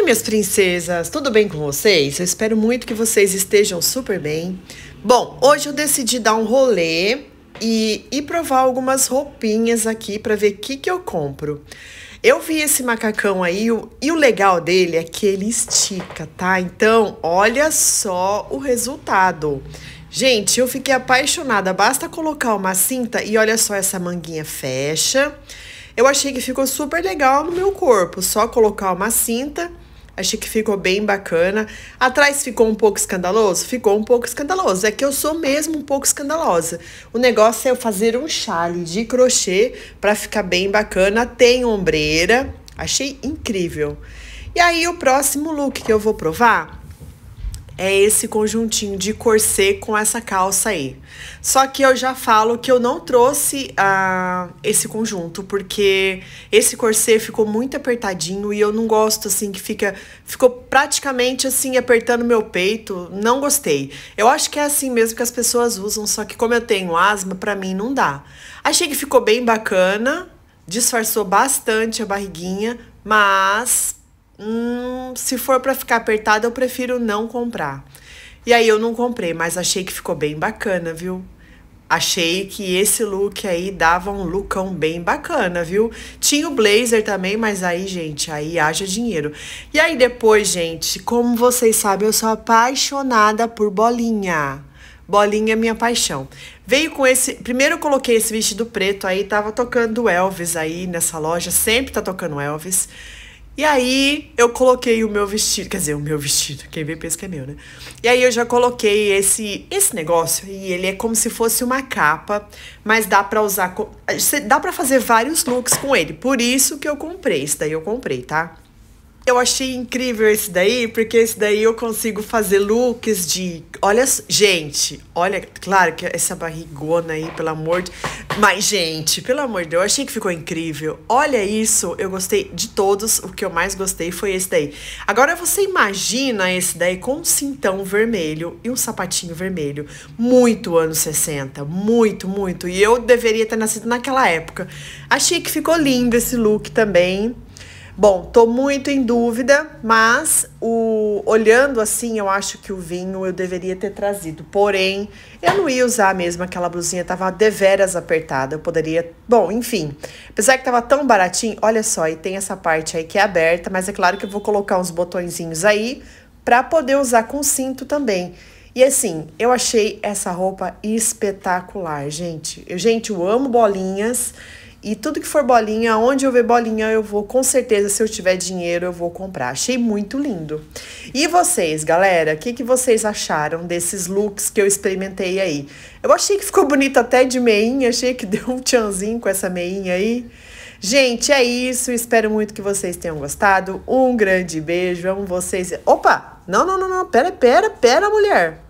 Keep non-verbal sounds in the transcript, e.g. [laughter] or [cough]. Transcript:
Oi, minhas princesas, tudo bem com vocês? Eu espero muito que vocês estejam super bem. Bom, hoje eu decidi dar um rolê e, e provar algumas roupinhas aqui para ver o que, que eu compro. Eu vi esse macacão aí e o legal dele é que ele estica, tá? Então, olha só o resultado. Gente, eu fiquei apaixonada. Basta colocar uma cinta e olha só essa manguinha fecha. Eu achei que ficou super legal no meu corpo, só colocar uma cinta Achei que ficou bem bacana. Atrás ficou um pouco escandaloso? Ficou um pouco escandaloso. É que eu sou mesmo um pouco escandalosa. O negócio é eu fazer um chale de crochê para ficar bem bacana. Tem ombreira. Achei incrível. E aí, o próximo look que eu vou provar é esse conjuntinho de corset com essa calça aí. Só que eu já falo que eu não trouxe ah, esse conjunto, porque esse corset ficou muito apertadinho e eu não gosto, assim, que fica... Ficou praticamente, assim, apertando meu peito. Não gostei. Eu acho que é assim mesmo que as pessoas usam, só que como eu tenho asma, pra mim não dá. Achei que ficou bem bacana, disfarçou bastante a barriguinha, mas... Hum, se for para ficar apertada, eu prefiro não comprar. E aí eu não comprei, mas achei que ficou bem bacana, viu? Achei que esse look aí dava um lookão bem bacana, viu? Tinha o blazer também, mas aí, gente, aí haja dinheiro. E aí depois, gente, como vocês sabem, eu sou apaixonada por bolinha. Bolinha é minha paixão. Veio com esse. Primeiro eu coloquei esse vestido preto aí, tava tocando Elvis aí nessa loja, sempre tá tocando Elvis. E aí eu coloquei o meu vestido, quer dizer, o meu vestido, quem vê pensa que é meu, né? E aí eu já coloquei esse esse negócio e ele é como se fosse uma capa, mas dá para usar, dá para fazer vários looks com ele. Por isso que eu comprei, isso daí eu comprei, tá? eu achei incrível esse daí, porque esse daí eu consigo fazer looks de. Olha, gente, olha, claro que essa barrigona aí, pelo amor de. Mas, gente, pelo amor de Deus, eu achei que ficou incrível. Olha isso, eu gostei de todos. O que eu mais gostei foi esse daí. Agora você imagina esse daí com um cintão vermelho e um sapatinho vermelho. Muito anos 60. Muito, muito. E eu deveria ter nascido naquela época. Achei que ficou lindo esse look também. Bom, tô muito em dúvida, mas o olhando assim, eu acho que o vinho eu deveria ter trazido. Porém, eu não ia usar mesmo aquela blusinha, tava deveras apertada. Eu poderia, bom, enfim. Apesar que tava tão baratinho, olha só, e tem essa parte aí que é aberta, mas é claro que eu vou colocar uns botõezinhos aí para poder usar com cinto também. E assim, eu achei essa roupa espetacular, gente. Eu, gente, eu amo bolinhas. E tudo que for bolinha, onde eu ver bolinha, eu vou, com certeza, se eu tiver dinheiro, eu vou comprar. Achei muito lindo. E vocês, galera, o que, que vocês acharam desses looks que eu experimentei aí? Eu achei que ficou bonito até de meinha, achei que [laughs] deu um tchanzinho com essa meinha aí. Gente, é isso. Espero muito que vocês tenham gostado. Um grande beijo. Amo vocês. Opa! Não, não, não, não. Pera, pera, pera, mulher.